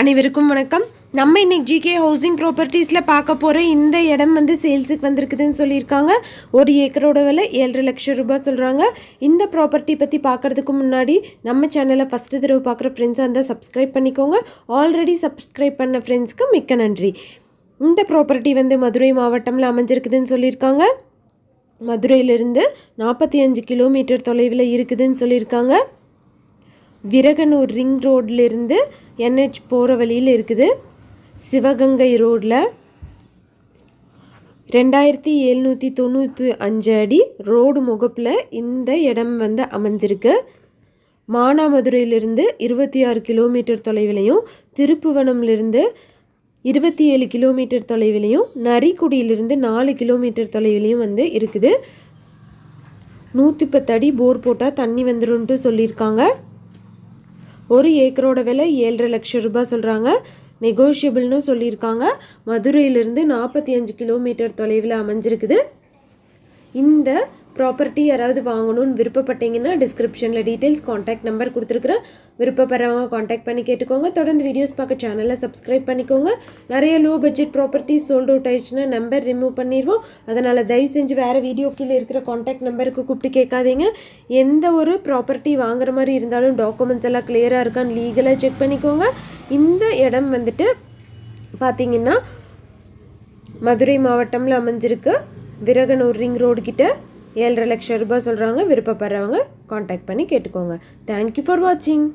அனைவருக்கும் வணக்கம் நம்ம இன்றைக்கி ஜிகே ஹவுசிங் ப்ராப்பர்ட்டிஸில் பார்க்க போகிற இந்த இடம் வந்து சேல்ஸுக்கு வந்திருக்குதுன்னு சொல்லியிருக்காங்க ஒரு ஏக்கரோட விலை ஏழரை லட்சம் ரூபாய் சொல்கிறாங்க இந்த ப்ராப்பர்ட்டி பற்றி பார்க்குறதுக்கு முன்னாடி நம்ம சேனலை ஃபஸ்ட்டு தடவை பார்க்குற ஃப்ரெண்ட்ஸாக இருந்தால் சப்ஸ்கிரைப் பண்ணிக்கோங்க ஆல்ரெடி சப்ஸ்கிரைப் பண்ண ஃப்ரெண்ட்ஸ்க்கு மிக்க நன்றி இந்த ப்ராப்பர்ட்டி வந்து மதுரை மாவட்டமில் அமைஞ்சிருக்குதுன்னு சொல்லியிருக்காங்க மதுரையிலிருந்து நாற்பத்தி அஞ்சு கிலோமீட்டர் தொலைவில் இருக்குதுன்னு சொல்லியிருக்காங்க விரகனூர் ரிங் ரோட்லேருந்து என்ஹெச் போகிற வழியில் இருக்குது சிவகங்கை ரோடில் ரெண்டாயிரத்தி எழுநூற்றி தொண்ணூற்றி அஞ்சு அடி ரோடு முகப்பில் இந்த இடம் வந்து அமைஞ்சிருக்கு மானாமதுரையிலிருந்து இருபத்தி ஆறு கிலோமீட்டர் தொலைவிலையும் திருப்புவனம்லேருந்து இருபத்தி ஏழு கிலோமீட்டர் தொலைவிலையும் நரிக்குடியிலிருந்து நாலு கிலோமீட்டர் தொலைவிலையும் வந்து இருக்குது நூற்றி பத்து அடி போர் போட்டால் தண்ணி வந்துடும்ட்டு சொல்லியிருக்காங்க ஒரு ஏக்கரோட விலை ஏழரை லட்சம் ரூபாய் சொல்கிறாங்க நெகோஷியபிள்னு சொல்லியிருக்காங்க மதுரையிலிருந்து நாற்பத்தி அஞ்சு கிலோமீட்டர் தொலைவில் அமைஞ்சிருக்குது இந்த ப்ராப்பர்ட்டி யாராவது வாங்கணும்னு விருப்பப்பட்டீங்கன்னா டிஸ்கிரிப்ஷனில் டீட்டெயில்ஸ் காண்டாக்ட் நம்பர் கொடுத்துருக்குறேன் விருப்பப்படுறவங்க காண்டாக்ட் பண்ணி கேட்டுக்கோங்க தொடர்ந்து வீடியோஸ் பார்க்க சேனலை சப்ஸ்கிரைப் பண்ணிக்கோங்க நிறைய low budget properties sold out ஆயிடுச்சுன்னா நம்பர் ரிமூவ் பண்ணிடுவோம் அதனால் தயவு செஞ்சு வேறு வீடியோ ஃபீல் இருக்கிற காண்டாக்ட் நம்பருக்கு கூப்பிட்டு கேட்காதீங்க எந்த ஒரு ப்ராப்பர்ட்டி வாங்குற மாதிரி இருந்தாலும் டாக்குமெண்ட்ஸ் எல்லாம் கிளியராக இருக்கான்னு லீகலாக செக் பண்ணிக்கோங்க இந்த இடம் வந்துட்டு பார்த்தீங்கன்னா மதுரை மாவட்டமில் அமைஞ்சிருக்கு விரகனூர் ரிங் ரோடு கிட்ட ஏழரை லட்சம் ரூபாய் சொல்கிறவங்க விருப்பப்படுறவங்க காண்டாக்ட் பண்ணி கேட்டுக்கோங்க தேங்க்யூ ஃபார் வாட்சிங்